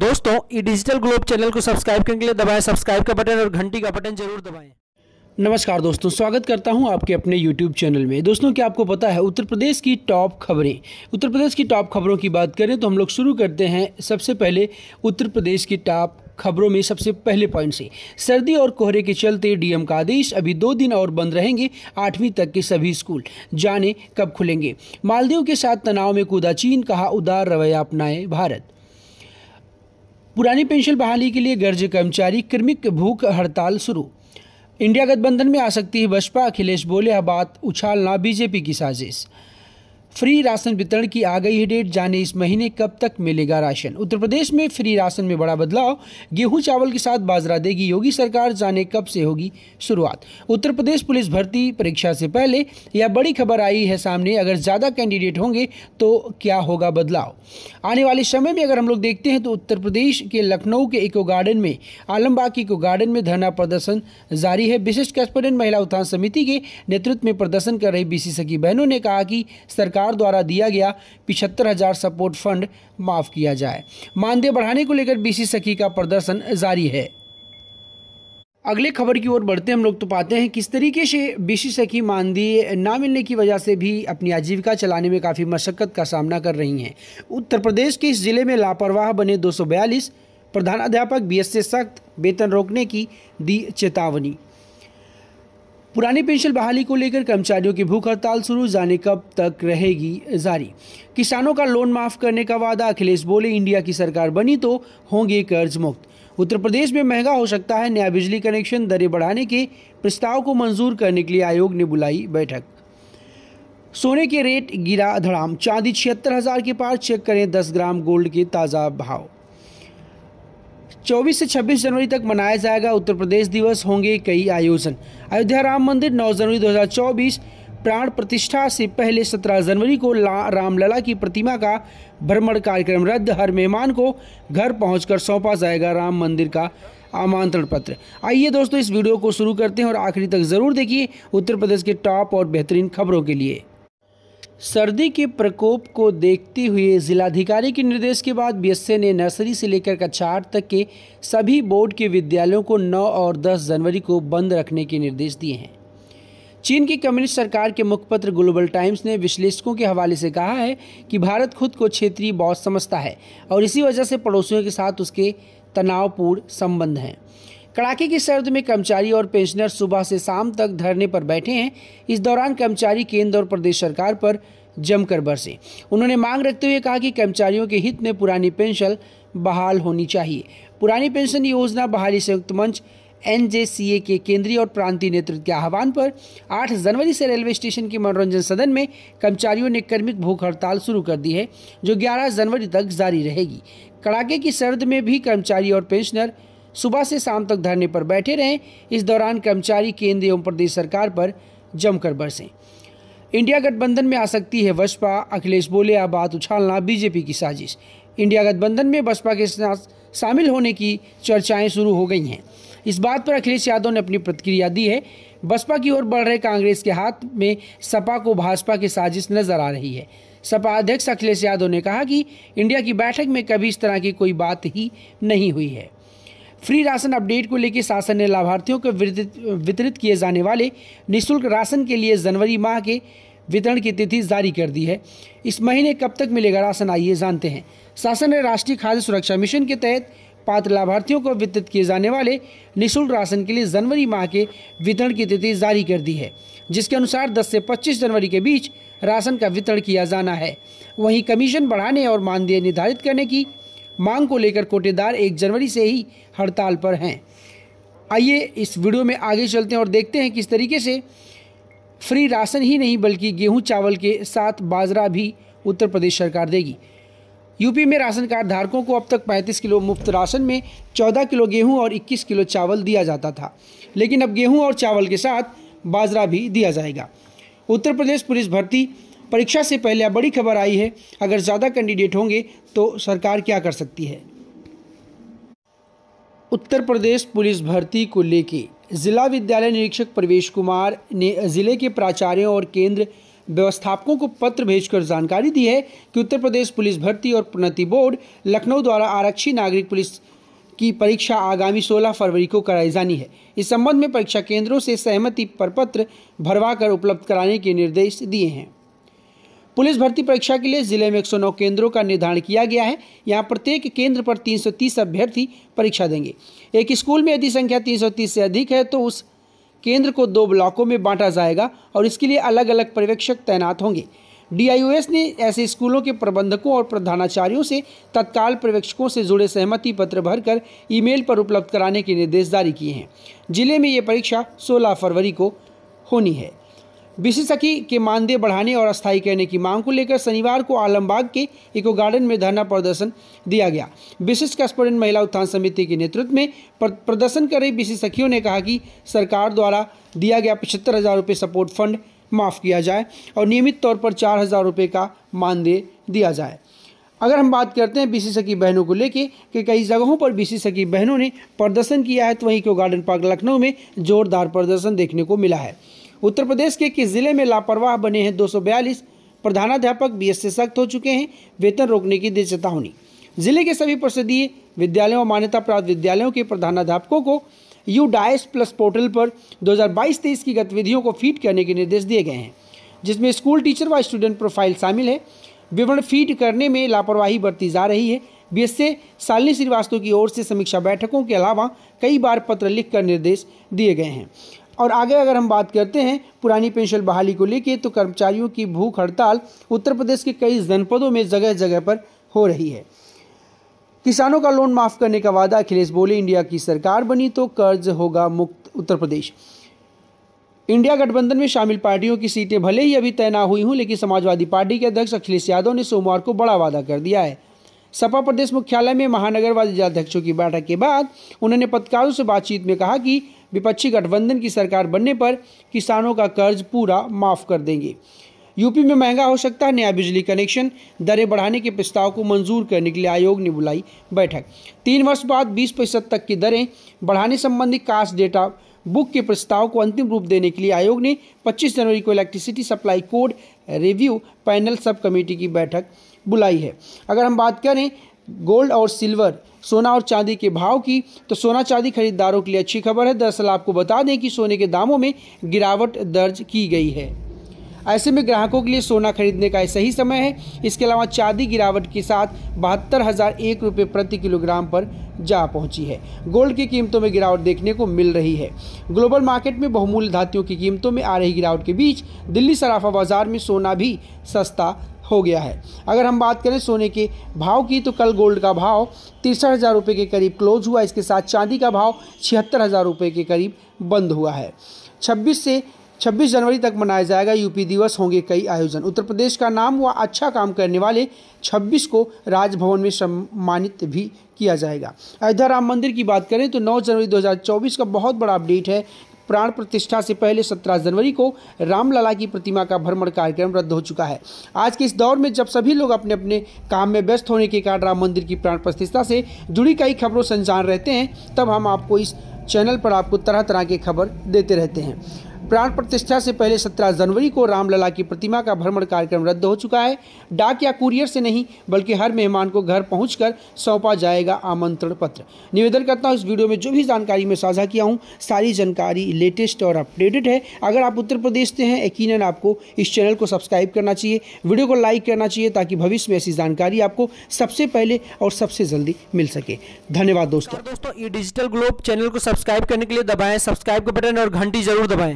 दोस्तों E Digital Globe channel को subscribe करने के लिए दबाएं सब्सक्राइब का बटन और घंटी का बटन जरूर दबाएं नमस्कार दोस्तों स्वागत करता हूं आपके अपने यूट्यूब चैनल में दोस्तों क्या आपको पता है उत्तर प्रदेश की टॉप खबरें उत्तर प्रदेश की टॉप खबरों की बात करें तो हम लोग शुरू करते हैं सबसे पहले उत्तर प्रदेश की टॉप खबरों में सबसे पहले पॉइंट से सर्दी और कोहरे के चलते डीएम का आदेश अभी दो दिन और बंद रहेंगे आठवीं तक के सभी स्कूल जाने कब खुलेंगे मालदीव के साथ तनाव में कूदा चीन कहा उदार रवैया अपनाए भारत पुरानी पेंशन बहाली के लिए गर्ज कर्मचारी क्रमिक भूख हड़ताल शुरू इंडिया गठबंधन में आ सकती है बसपा अखिलेश बोले बात उछालना बीजेपी की साजिश फ्री राशन वितरण की आ गई है डेट जाने इस महीने कब तक मिलेगा राशन उत्तर प्रदेश में फ्री राशन में बड़ा बदलाव गेहूं चावल के साथ बाजरा देगी योगी सरकार जाने कब से होगी शुरुआत उत्तर प्रदेश पुलिस भर्ती परीक्षा से पहले यह बड़ी खबर आई है सामने अगर ज़्यादा कैंडिडेट होंगे तो क्या होगा बदलाव आने वाले समय में अगर हम लोग देखते हैं तो उत्तर प्रदेश के लखनऊ के इको गार्डन में आलमबाग इको गार्डन में धरना प्रदर्शन जारी है विशिष्ट कॉरेस्पोंडेंट महिला उत्थान समिति के नेतृत्व में प्रदर्शन कर रही बीसी सखी बहनों ने कहा कि सरकार सरकार द्वारा दिया गया पिछहत्तर हजार सपोर्ट फंड माफ किया जाए मानदेय बढ़ाने को लेकर बीसी सखी का प्रदर्शन जारी है अगले खबर की ओर बढ़ते हम लोग तो पाते हैं किस तरीके से बीसी सखी मानदेय ना मिलने की वजह से भी अपनी आजीविका चलाने में काफ़ी मशक्क़त का सामना कर रही हैं उत्तर प्रदेश के इस ज़िले में लापरवाह बने दो प्रधानाध्यापक बीएस से सख्त वेतन रोकने की दी चेतावनी पुरानी पेंशन बहाली को लेकर कर्मचारियों की भूख हड़ताल शुरू जाने कब तक रहेगी जारी किसानों का लोन माफ करने का वादा अखिलेश बोले इंडिया की सरकार बनी तो होंगे कर्ज मुक्त उत्तर प्रदेश में महंगा हो सकता है नया बिजली कनेक्शन दरें बढ़ाने के प्रस्ताव को मंजूर करने के लिए आयोग ने बुलाई बैठक सोने के रेट गिरा धड़ाम चांदी छिहत्तर हजार के पार चेक करें दस ग्राम गोल्ड के ताज़ा भाव 24 से 26 जनवरी तक मनाया जाएगा उत्तर प्रदेश दिवस होंगे कई आयोजन अयोध्या राम मंदिर 9 जनवरी 2024 प्राण प्रतिष्ठा से पहले 17 जनवरी को रामलला की प्रतिमा का भ्रमण कार्यक्रम रद्द हर मेहमान को घर पहुंचकर सौंपा जाएगा राम मंदिर का आमंत्रण पत्र आइए दोस्तों इस वीडियो को शुरू करते हैं और आखिरी तक ज़रूर देखिए उत्तर प्रदेश के टॉप और बेहतरीन खबरों के लिए सर्दी के प्रकोप को देखते हुए जिलाधिकारी के निर्देश के बाद बी ने नर्सरी से लेकर कक्षा आठ तक के सभी बोर्ड के विद्यालयों को 9 और 10 जनवरी को बंद रखने के निर्देश दिए हैं चीन की कम्युनिस्ट सरकार के मुखपत्र ग्लोबल टाइम्स ने विश्लेषकों के हवाले से कहा है कि भारत खुद को क्षेत्रीय बॉस समझता है और इसी वजह से पड़ोसियों के साथ उसके तनावपूर्ण संबंध हैं कड़ाके की सर्द में कर्मचारी और पेंशनर सुबह से शाम तक धरने पर बैठे हैं इस दौरान कर्मचारी केंद्र और प्रदेश सरकार पर जमकर बरसे उन्होंने मांग रखते हुए कहा कि कर्मचारियों के हित में पुरानी पेंशन बहाल होनी चाहिए पुरानी पेंशन योजना बहाली संयुक्त मंच एन के केंद्रीय और प्रांतीय नेतृत्व के आह्वान पर 8 जनवरी से रेलवे स्टेशन के मनोरंजन सदन में कर्मचारियों ने कर्मिक भूख हड़ताल शुरू कर दी है जो 11 जनवरी तक जारी रहेगी कड़ाके की सर्द में भी कर्मचारी और पेंशनर सुबह से शाम तक धरने पर बैठे रहे इस दौरान कर्मचारी केंद्र एवं प्रदेश सरकार पर जमकर बरसें इंडिया गठबंधन में आ सकती है बसपा अखिलेश बोले आ बात उछालना बीजेपी की साजिश इंडिया गठबंधन में बसपा के साथ शामिल होने की चर्चाएं शुरू हो गई हैं इस बात पर अखिलेश यादव ने अपनी प्रतिक्रिया दी है बसपा की ओर बढ़ रहे कांग्रेस के हाथ में सपा को भाजपा की साजिश नजर आ रही है सपा अध्यक्ष अखिलेश यादव ने कहा कि इंडिया की बैठक में कभी इस तरह की कोई बात ही नहीं हुई है फ्री राशन अपडेट को लेकर शासन ने लाभार्थियों को वितरित किए जाने वाले निःशुल्क राशन के लिए जनवरी माह के वितरण की तिथि जारी कर दी है इस महीने कब तक मिलेगा राशन आइए जानते हैं शासन ने राष्ट्रीय खाद्य सुरक्षा मिशन के तहत पात्र लाभार्थियों को वितरित किए जाने वाले निःशुल्क राशन के लिए जनवरी माह के वितरण की तिथि जारी कर दी है जिसके अनुसार 10 से 25 जनवरी के बीच राशन का वितरण किया जाना है वहीं कमीशन बढ़ाने और मानदेय निर्धारित करने की मांग को लेकर कोटेदार एक जनवरी से ही हड़ताल पर हैं आइए इस वीडियो में आगे चलते हैं और देखते हैं किस तरीके से फ्री राशन ही नहीं बल्कि गेहूं चावल के साथ बाजरा भी उत्तर प्रदेश सरकार देगी यूपी में राशन कार्ड धारकों को अब तक 35 किलो मुफ्त राशन में 14 किलो गेहूं और 21 किलो चावल दिया जाता था लेकिन अब गेहूं और चावल के साथ बाजरा भी दिया जाएगा उत्तर प्रदेश पुलिस भर्ती परीक्षा से पहले अब बड़ी खबर आई है अगर ज़्यादा कैंडिडेट होंगे तो सरकार क्या कर सकती है उत्तर प्रदेश पुलिस भर्ती को लेके जिला विद्यालय निरीक्षक प्रवेश कुमार ने जिले के प्राचार्यों और केंद्र व्यवस्थापकों को पत्र भेजकर जानकारी दी है कि उत्तर प्रदेश पुलिस भर्ती और प्रोन्नति बोर्ड लखनऊ द्वारा आरक्षी नागरिक पुलिस की परीक्षा आगामी 16 फरवरी को कराई जानी है इस संबंध में परीक्षा केंद्रों से सहमति पर पत्र भरवा कर उपलब्ध कराने के निर्देश दिए हैं पुलिस भर्ती परीक्षा के लिए जिले में 109 केंद्रों का निर्धारण किया गया है यहाँ प्रत्येक केंद्र पर 330 अभ्यर्थी परीक्षा देंगे एक स्कूल में यदि संख्या 330 से अधिक है तो उस केंद्र को दो ब्लॉकों में बांटा जाएगा और इसके लिए अलग अलग पर्यवेक्षक तैनात होंगे डीआईओएस ने ऐसे स्कूलों के प्रबंधकों और प्रधानाचार्यों से तत्काल पर्यवेक्षकों से जुड़े सहमति पत्र भरकर ईमेल पर उपलब्ध कराने के निर्देश जारी किए हैं जिले में ये परीक्षा 16 फरवरी को होनी है विशेषज्ञ के मानदेय बढ़ाने और अस्थायी करने की मांग को लेकर शनिवार को आलमबाग के इको गार्डन में धरना प्रदर्शन दिया गया विशिष्ट कॉस्पोरेंट महिला उत्थान समिति के नेतृत्व में प्रदर्शन कर रही विशेषज्ञों ने कहा कि सरकार द्वारा दिया गया पचहत्तर हज़ार रुपये सपोर्ट फंड माफ़ किया जाए और नियमित तौर पर चार हज़ार रुपये का मानदेय दिया जाए अगर हम बात करते हैं बीसी सखी बहनों को लेके कि कई जगहों पर बीसी सखी बहनों ने प्रदर्शन किया है तो वहीं क्यों गार्डन पार्क लखनऊ में जोरदार प्रदर्शन देखने को मिला है उत्तर प्रदेश के किस जिले में लापरवाह बने हैं दो प्रधानाध्यापक बी से सख्त हो चुके हैं वेतन रोकने की दी चेतावनी जिले के सभी प्रसिद्धीय विद्यालयों और मान्यता प्राप्त विद्यालयों के प्रधानाध्यापकों को यू डाइस प्लस पोर्टल पर 2022-23 की गतिविधियों को फीड करने के निर्देश दिए गए हैं जिसमें स्कूल टीचर व स्टूडेंट प्रोफाइल शामिल है विवरण फीड करने में लापरवाही बरती जा रही है बी एस सालनी श्रीवास्तव की ओर से समीक्षा बैठकों के अलावा कई बार पत्र लिखकर निर्देश दिए गए हैं और आगे अगर हम बात करते हैं पुरानी पेंशन बहाली को लेकर तो कर्मचारियों की भूख हड़ताल उत्तर प्रदेश के कई जनपदों में जगह जगह पर हो रही है किसानों का लोन माफ करने का वादा अखिलेश बोले इंडिया की सरकार बनी तो कर्ज होगा मुक्त उत्तर प्रदेश इंडिया गठबंधन में शामिल पार्टियों की सीटें भले ही अभी तय ना हुई हूं लेकिन समाजवादी पार्टी के अध्यक्ष अखिलेश यादव ने सोमवार को बड़ा वादा कर दिया है सपा प्रदेश मुख्यालय में महानगर वाले जिलाध्यक्षों की बैठक के बाद उन्होंने पत्रकारों से बातचीत में कहा कि विपक्षी गठबंधन की सरकार बनने पर किसानों का कर्ज पूरा माफ कर देंगे यूपी में महंगा हो सकता है नया बिजली कनेक्शन दरें बढ़ाने के प्रस्ताव को मंजूर करने के लिए आयोग ने बुलाई बैठक तीन वर्ष बाद 20 प्रतिशत तक की दरें बढ़ाने संबंधी कास्ट डेटा बुक के प्रस्ताव को अंतिम रूप देने के लिए आयोग ने 25 जनवरी को electricity supply code review panel sub committee की बैठक बुलाई है अगर हम बात करें गोल्ड और सिल्वर सोना और चांदी के भाव की तो सोना चांदी खरीदारों के लिए अच्छी खबर है दरअसल आपको बता दें कि सोने के दामों में गिरावट दर्ज की गई है ऐसे में ग्राहकों के लिए सोना खरीदने का सही समय है इसके अलावा चांदी गिरावट के साथ बहत्तर हज़ार एक रुपये प्रति किलोग्राम पर जा पहुंची है गोल्ड की कीमतों में गिरावट देखने को मिल रही है ग्लोबल मार्केट में बहुमूल्य धातुओं की कीमतों में आ रही गिरावट के बीच दिल्ली सराफा बाजार में सोना भी सस्ता हो गया है अगर हम बात करें सोने के भाव की तो कल गोल्ड का भाव तिरसठ हज़ार रुपये के करीब क्लोज हुआ इसके साथ चांदी का भाव छिहत्तर हज़ार रुपये के करीब बंद हुआ है छब्बीस से 26 जनवरी तक मनाया जाएगा यूपी दिवस होंगे कई आयोजन उत्तर प्रदेश का नाम हुआ अच्छा काम करने वाले 26 को राजभवन में सम्मानित भी किया जाएगा अयोध्या राम मंदिर की बात करें तो 9 जनवरी 2024 का बहुत बड़ा अपडेट है प्राण प्रतिष्ठा से पहले 17 जनवरी को रामलला की प्रतिमा का भ्रमण कार्यक्रम रद्द हो चुका है आज के इस दौर में जब सभी लोग अपने अपने काम में व्यस्त होने के कारण राम मंदिर की प्राण प्रतिष्ठा से जुड़ी कई खबरों संजान रहते हैं तब हम आपको इस चैनल पर आपको तरह तरह की खबर देते रहते हैं प्राण प्रतिष्ठा से पहले 17 जनवरी को रामलला की प्रतिमा का भ्रमण कार्यक्रम रद्द हो चुका है डाक या कुरियर से नहीं बल्कि हर मेहमान को घर पहुँच सौंपा जाएगा आमंत्रण पत्र निवेदन करता हूँ इस वीडियो में जो भी जानकारी मैं साझा किया हूँ सारी जानकारी लेटेस्ट और अपडेटेड है अगर आप उत्तर प्रदेश से हैं यकीन आपको इस चैनल को सब्सक्राइब करना चाहिए वीडियो को लाइक करना चाहिए ताकि भविष्य में ऐसी जानकारी आपको सबसे पहले और सबसे जल्दी मिल सके धन्यवाद दोस्तों दोस्तों ये डिजिटल ग्लोब चैनल को सब्सक्राइब करने के लिए दबाएं सब्सक्राइब का बटन और घंटी जरूर दबाएं